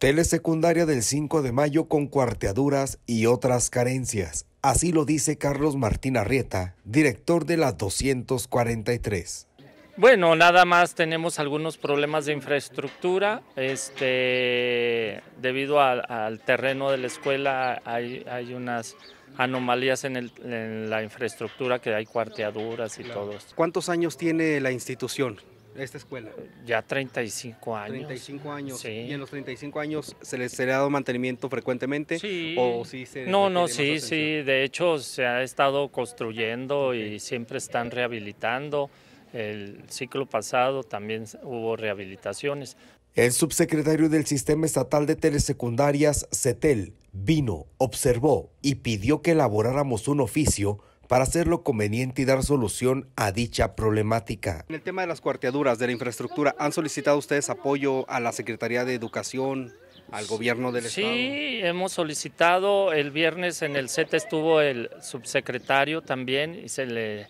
telesecundaria del 5 de mayo con cuarteaduras y otras carencias. Así lo dice Carlos Martín Arrieta, director de la 243. Bueno, nada más tenemos algunos problemas de infraestructura. Este, debido al terreno de la escuela hay, unas anomalías en, la infraestructura, que hay cuarteaduras y todos. todo. ¿Cuántos años tiene la institución? esta escuela? Ya 35 años. 35 años. Sí. ¿Y en los 35 años se les le ha dado mantenimiento frecuentemente? Sí. ¿O sí se no, no, sí, sí. De hecho, se ha estado construyendo y siempre están rehabilitando. El ciclo pasado también hubo rehabilitaciones. El subsecretario del Sistema Estatal de Telesecundarias, CETEL, vino, observó y pidió que elaboráramos un oficio para hacerlo conveniente y dar solución a dicha problemática. En el tema de las cuarteaduras de la infraestructura, ¿han solicitado ustedes apoyo a la Secretaría de Educación? al gobierno del Estado? Sí, hemos solicitado, el viernes en el CET estuvo el subsecretario también y se le,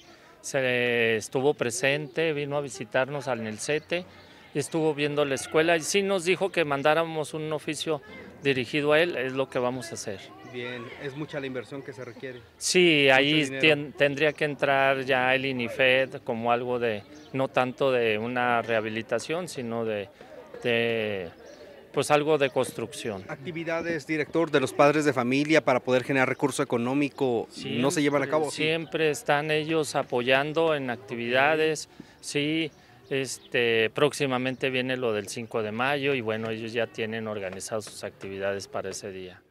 estuvo presente, vino a visitarnos al CETE, estuvo viendo la escuela y sí nos dijo que mandáramos un oficio dirigido a él, es lo que vamos a hacer. Bien, es mucha la inversión que se requiere. Sí, ahí tendría que entrar ya el INIFED como algo de, no tanto de una rehabilitación, sino de, pues algo de construcción. Actividades, director, de los padres de familia para poder generar recurso económico, ¿no se llevan a cabo? Siempre están ellos apoyando en actividades, sí este, próximamente viene lo del 5 de mayo y bueno, ellos ya tienen organizadas sus actividades para ese día.